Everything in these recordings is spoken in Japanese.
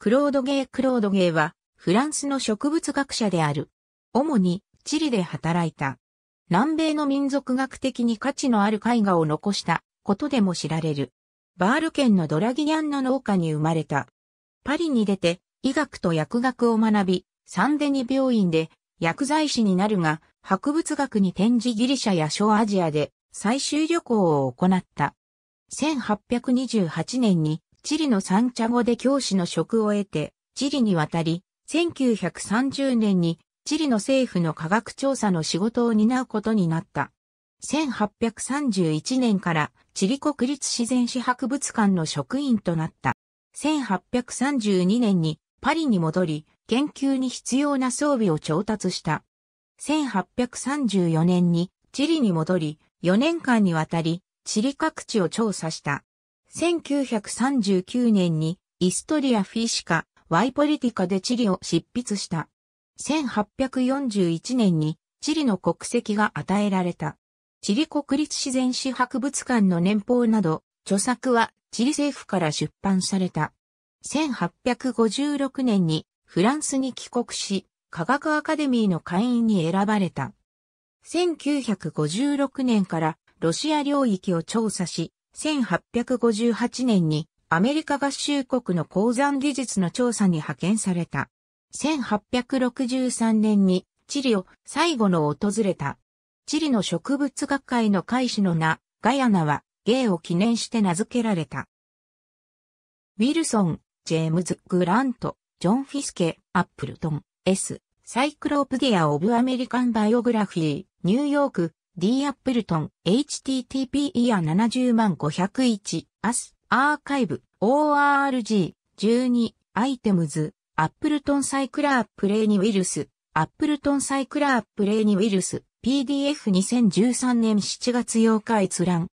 クロードゲー・クロードゲーは、フランスの植物学者である。主に、チリで働いた。南米の民族学的に価値のある絵画を残したことでも知られる。バール県のドラギニャンの農家に生まれた。パリに出て、医学と薬学を学び、サンデニ病院で薬剤師になるが、博物学に展示ギリシャや小アジアで最終旅行を行った。1828年にチリのサンチャゴで教師の職を得て、チリに渡り、1930年にチリの政府の科学調査の仕事を担うことになった。1831年からチリ国立自然史博物館の職員となった。1832年にパリに戻り、研究に必要な装備を調達した。1834年にチリに戻り、4年間にわたりチリ各地を調査した。1939年にイストリア・フィシカ、ワイポリティカでチリを執筆した。1841年にチリの国籍が与えられた。チリ国立自然史博物館の年報など、著作はチリ政府から出版された。1856年にフランスに帰国し、科学アカデミーの会員に選ばれた。1956年からロシア領域を調査し、1858年にアメリカ合衆国の鉱山技術の調査に派遣された。1863年にチリを最後の訪れた。チリの植物学会の会士の名、ガヤナは、芸を記念して名付けられた。ウィルソン、ジェームズ・グラント、ジョン・フィスケ、アップルトン、S、サイクロープディア・オブ・アメリカン・バイオグラフィー、ニューヨーク、D アップルトン http イヤ70万501アスアーカイブ org 12アイテムズアップルトンサイクラープレイニウイルスアップルトンサイクラープレイニウイルス PDF2013 年7月8日閲覧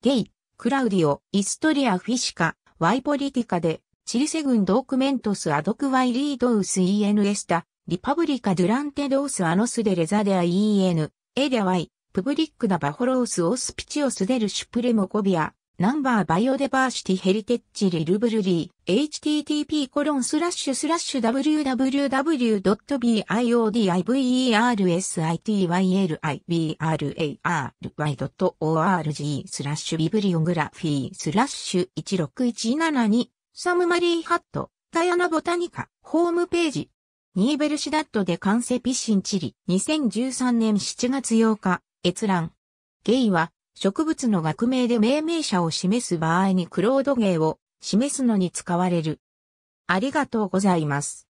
ゲイクラウディオイストリアフィシカワイポリティカでチリセグン・ドークメントスアドクワイリードウスイエヌエスタリパブリカ・ドゥランテ・ドース・アノス・デ・レザ・デア・イーエヌ、エデア・ワイ、プブリック・ダ・バホロース・オス・ピチオス・デル・シュプレモ・コビア、ナンバー・バイオデバーシティ・ヘリテッチ・リルブルリー、http コロンスラッシュスラッシュ www.biodiversitylibrary.org スラッシュビブリオグラフィースラッシュ16172サムマリーハットダイアナボタニカホームページニーベルシダットで完成ピッシンチリ、2013年7月8日、閲覧。ゲイは、植物の学名で命名者を示す場合にクロードゲイを示すのに使われる。ありがとうございます。